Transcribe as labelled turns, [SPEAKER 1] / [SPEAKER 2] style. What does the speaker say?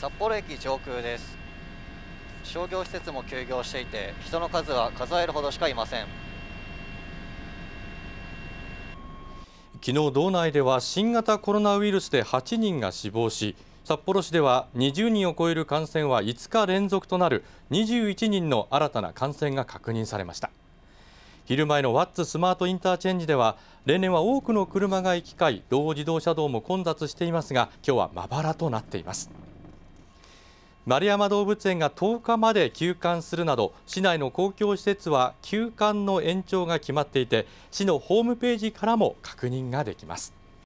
[SPEAKER 1] 札幌駅上空です商業施設も休業していて人の数は数えるほどしかいません
[SPEAKER 2] 昨日道内では新型コロナウイルスで8人が死亡し札幌市では20人を超える感染は5日連続となる21人の新たな感染が確認されました昼前のワッツスマートインターチェンジでは例年は多くの車が行き交い道自動車道も混雑していますが今日はまばらとなっています丸山動物園が10日まで休館するなど市内の公共施設は休館の延長が決まっていて市のホームページからも確認ができます。